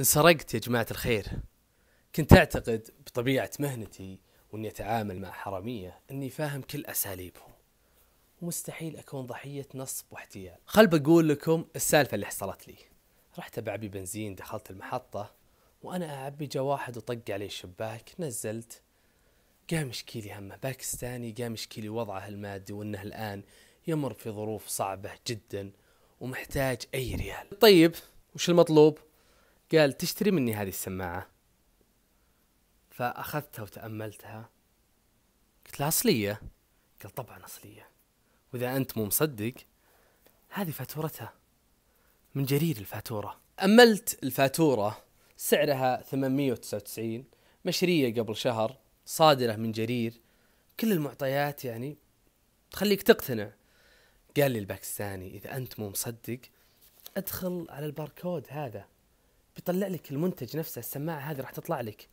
انسرقت يا جماعة الخير كنت أعتقد بطبيعة مهنتي وإني أتعامل مع حرامية إني فاهم كل أساليبهم ومستحيل أكون ضحية نصب واحتيال خل بقول لكم السالفة اللي حصلت لي رحت أبعبي بنزين دخلت المحطة وأنا أعبي جا واحد وطق علي الشباك نزلت قام يشكي لي همه باكستاني قام يشكي لي وضعه المادي وانه الان يمر في ظروف صعبه جدا ومحتاج اي ريال طيب وش المطلوب قال تشتري مني هذه السماعة فأخذتها وتأملتها قلت لها أصلية قال طبعا أصلية وإذا أنت مو مصدق هذه فاتورتها من جرير الفاتورة أملت الفاتورة سعرها 899 مشرية قبل شهر صادرة من جرير كل المعطيات يعني تخليك تقتنع قال لي الباكستاني إذا أنت مو مصدق ادخل على الباركود هذا بيطلع لك المنتج نفسه السماعه هذه راح تطلع لك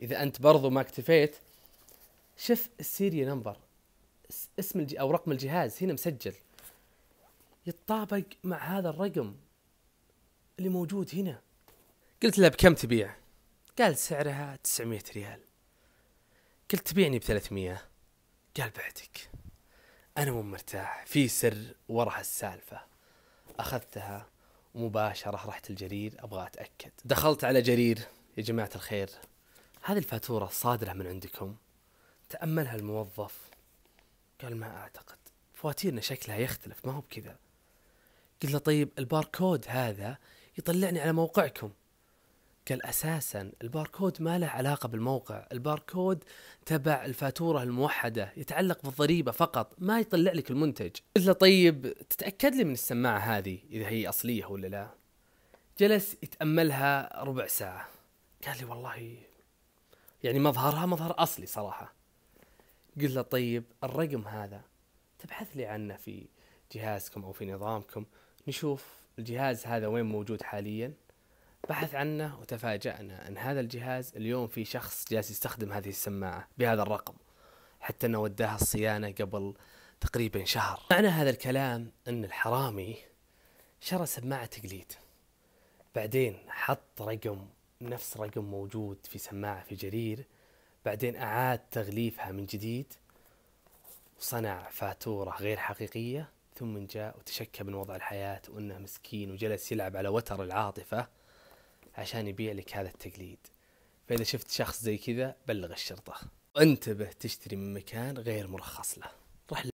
اذا انت برضو ما اكتفيت شف السيريا نمبر اسم الج... او رقم الجهاز هنا مسجل يتطابق مع هذا الرقم اللي موجود هنا قلت له بكم تبيع قال سعرها 900 ريال قلت تبيعني ب 300 قال بعتك انا مو مرتاح في سر ورا هالسالفه اخذتها مباشره رحت الجرير ابغى اتاكد دخلت على جرير يا جماعه الخير هذه الفاتوره صادره من عندكم تاملها الموظف قال ما اعتقد فواتيرنا شكلها يختلف ما هو بكذا قلت له طيب الباركود هذا يطلعني على موقعكم تشكل اساسا الباركود ما له علاقه بالموقع الباركود تبع الفاتوره الموحده يتعلق بالضريبه فقط ما يطلع لك المنتج قلت له طيب تتاكد لي من السماعه هذه اذا هي اصليه ولا لا جلس يتاملها ربع ساعه قال لي والله يعني مظهرها مظهر اصلي صراحه قلت له طيب الرقم هذا تبحث لي عنه في جهازكم او في نظامكم نشوف الجهاز هذا وين موجود حاليا بحث عنه وتفاجأنا أن هذا الجهاز اليوم في شخص جالس يستخدم هذه السماعة بهذا الرقم حتى أنه وداها الصيانة قبل تقريبا شهر معنى هذا الكلام أن الحرامي شرى سماعة تقليد بعدين حط رقم نفس رقم موجود في سماعة في جرير بعدين أعاد تغليفها من جديد وصنع فاتورة غير حقيقية ثم جاء وتشكى من وضع الحياة وأنه مسكين وجلس يلعب على وتر العاطفة عشان يبيع لك هذا التقليد فإذا شفت شخص زي كذا بلغ الشرطة وانتبه تشتري من مكان غير مرخص له